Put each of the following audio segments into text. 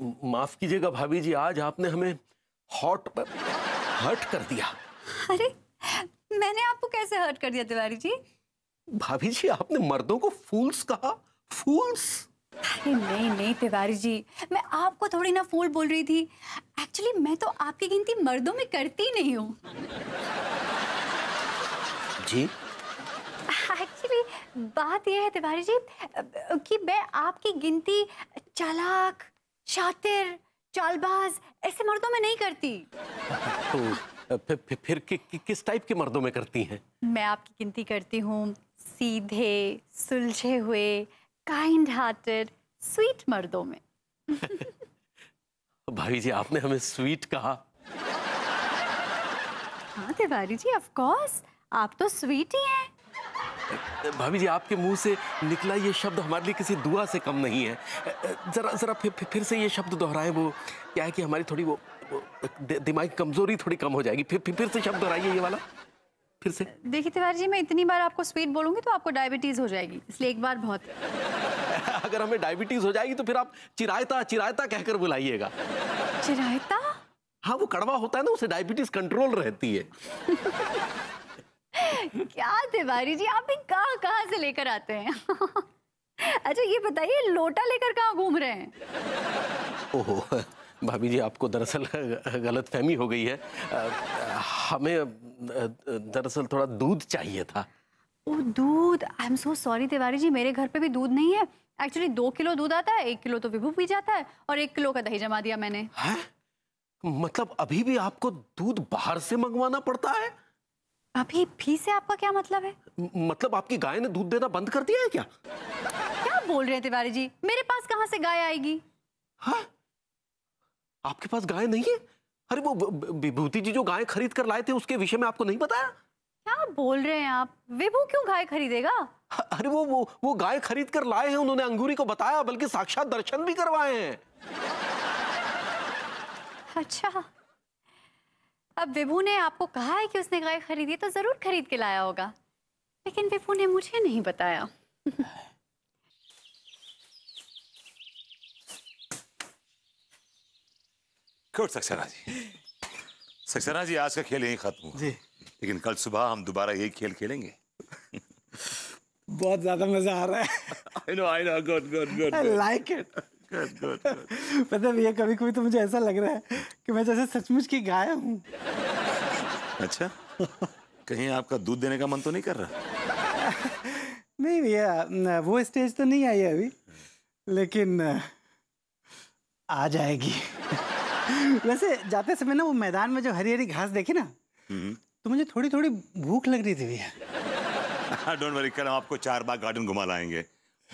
माफ कीजिएगा भाभी जी आज आपने हमें हॉट हर्ट कर दिया अरे मैंने आपको कैसे हर्ट कर दिया तिवारी जी भाभी जी आपने मर्दों को फूल्स कहा फूल्स नहीं नहीं तिवारी जी मैं आपको थोड़ी ना फूल बोल रही थी एक्चुअली मैं तो आपकी गिनती मर्दों में करती नहीं हूँ जी एक्चुअली बात यह है तिवारी जी कि मैं आपकी गिनती चालाक शातिर चालबाज ऐसे मर्दों में नहीं करती तो फिर, फिर कि, कि, किस टाइप के मर्दों में करती हैं मैं आपकी गिनती करती हूँ सीधे सुलझे हुए काइंड हार्टेड स्वीट मर्दों में भाभी जी आपने हमें स्वीट कहा हाँ तिवारी जी ऑफ कोर्स आप तो स्वीट ही हैं भाभी जी आपके मुंह से निकला ये शब्द हमारे लिए किसी दुआ से कम नहीं है ज़रा ज़रा फिर फिर से ये शब्द दोहराएं वो क्या है कि हमारी थोड़ी वो, वो दिमाग कमज़ोरी थोड़ी कम हो जाएगी फिर फिर से शब्द दोहराइए ये वाला फिर से देखिए तिवारी जी मैं इतनी बार आपको स्वीट बोलूंगी तो आपको डायबिटीज़ हो जाएगी इसलिए एक बार बहुत अगर हमें डायबिटीज़ हो जाएगी तो फिर आप चिरायता चिरायता कहकर बुलाइएगा चिरायता हाँ वो कड़वा होता है ना उसे डायबिटीज़ कंट्रोल रहती है क्या तिवारी जी आप भी कहाँ कहाँ से लेकर आते हैं अच्छा ये बताइए लोटा लेकर कहाँ घूम रहे हैं ओहो भाभी जी आपको दरअसल गलत फहमी हो गई है हमें दरअसल थोड़ा दूध चाहिए था ओ दूध I am so sorry Tiwari ji मेरे घर पे भी दूध नहीं है एक्चुअली दो किलो दूध आता है एक किलो तो विभू पी जाता है और एक किलो का दही जमा दिया मैंने है? मतलब अभी भी आपको दूध बाहर से मंगवाना पड़ता है भाभी फी से आपका क्या मतलब है मतलब आपकी गाय ने दूध देना बंद कर दिया है क्या क्या बोल रहे हैं तिवारी जी मेरे पास कहाँ से गाय आएगी हाँ? आपके पास गाय नहीं है अरे वो विभूति जी जो गाय खरीद कर लाए थे उसके विषय में आपको नहीं बताया क्या बोल रहे हैं आप विभू क्यों गाय खरीदेगा अरे वो वो वो गाय खरीद कर लाए हैं उन्होंने अंगूरी को बताया बल्कि साक्षात दर्शन भी करवाए हैं अच्छा अब विभू ने आपको कहा है कि उसने गाय खरीदी तो जरूर खरीद के लाया होगा लेकिन विभू ने मुझे नहीं बताया सक्सेना जी सक्सेना जी आज का खेल यही खत्म हुआ जी लेकिन कल सुबह हम दोबारा यही खेल खेलेंगे बहुत ज्यादा मजा आ रहा है I know I know good good good I like it पता भैया कभी कभी तो मुझे ऐसा लग रहा है कि मैं जैसे सचमुच की गाय हूँ अच्छा कहीं आपका दूध देने का मन तो नहीं कर रहा नहीं भैया वो स्टेज तो नहीं आई है अभी लेकिन आ जाएगी वैसे जाते समय ना वो मैदान में जो हरी हरी घास देखी ना हम्म। तो मुझे थोड़ी थोड़ी भूख लग रही थी भैया डोंट वरी हाँ, कल हम आपको चार बार गार्डन घुमा लाएंगे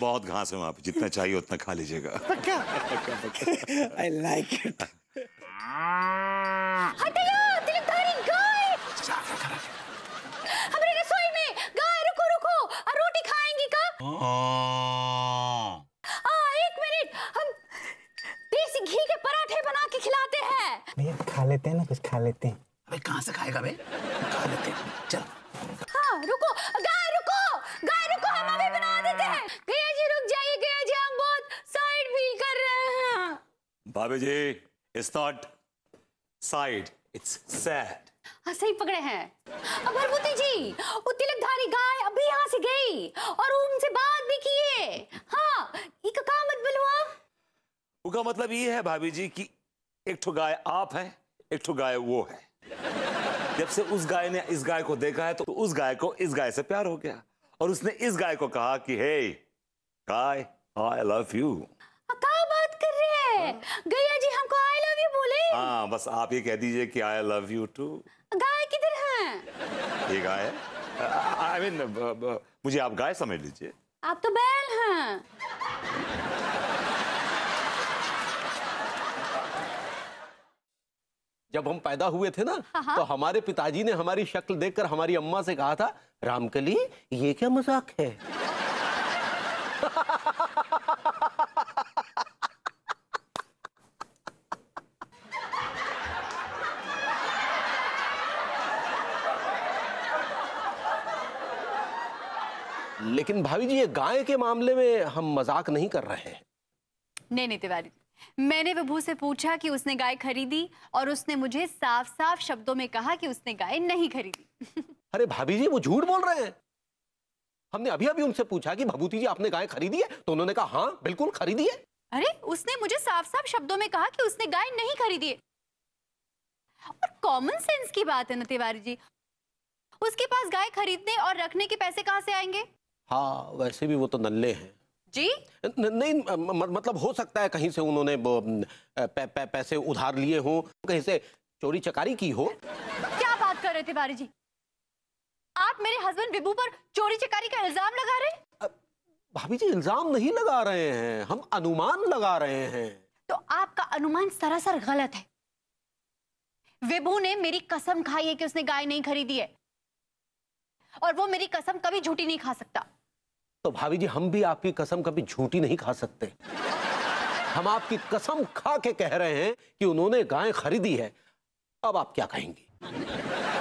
बहुत घास है वहाँ पे जितना चाहिए उतना खा लीजिएगा आई लाइक हाँ। पराठे बना के खिलाते खा लेते हैं ना कुछ खा लेते हैं अबे कहाँ से खाएगा भाई खा लेते हैं चल हाँ रुको भाभी जी it's not side it's sad हाँ सही पकड़े हैं अब भरभूति जी वो तिलकधारी गाय अभी यहाँ से गई और से बात भी किए हाँ इका का मतलब हुआ उसका मतलब ये है भाभी जी कि एक ठो गाय आप हैं एक ठो गाय वो है जब से उस गाय ने इस गाय को देखा है तो उस गाय को इस गाय से प्यार हो गया और उसने इस गाय को कहा कि हे गाय आई लव यू का गैया जी हमको आई लव यू बोले हाँ बस आप ये कह दीजिए कि आई लव यू टू गाय किधर है ये गाय आई मीन मुझे आप गाय समझ लीजिए आप तो बैल हैं जब हम पैदा हुए थे ना हाँ, हाँ। तो हमारे पिताजी ने हमारी शक्ल देखकर हमारी अम्मा से कहा था रामकली ये क्या मजाक है लेकिन भाभी जी ये गाय के मामले में हम मजाक नहीं कर रहे हैं नहीं नहीं तिवारी मैंने विभू से पूछा कि उसने गाय खरीदी और उसने मुझे साफ साफ शब्दों में कहा कि उसने गाय नहीं खरीदी अरे भाभी जी वो झूठ बोल रहे हैं हमने अभी अभी उनसे पूछा कि भभूति जी आपने गाय खरीदी है तो उन्होंने कहा हाँ बिल्कुल खरीदी है अरे उसने मुझे साफ साफ शब्दों में कहा कि उसने गाय नहीं खरीदी है और कॉमन सेंस की बात है ना तिवारी जी उसके पास गाय खरीदने और रखने के पैसे कहां से आएंगे हाँ वैसे भी वो तो नल्ले हैं जी नहीं मतलब हो सकता है कहीं से उन्होंने पै, पै, पैसे उधार लिए हो कहीं से चोरी चकारी की हो क्या बात कर रहे थे बारी जी आप मेरे हस्बैंड विभू पर चोरी चकारी का इल्जाम लगा रहे भाभी जी इल्जाम नहीं लगा रहे हैं हम अनुमान लगा रहे हैं तो आपका अनुमान सरासर गलत है विभू ने मेरी कसम खाई है कि उसने गाय नहीं खरीदी है और वो मेरी कसम कभी झूठी नहीं खा सकता तो भाभी जी हम भी आपकी कसम कभी झूठी नहीं खा सकते हम आपकी कसम खा के कह रहे हैं कि उन्होंने गाय खरीदी है अब आप क्या कहेंगी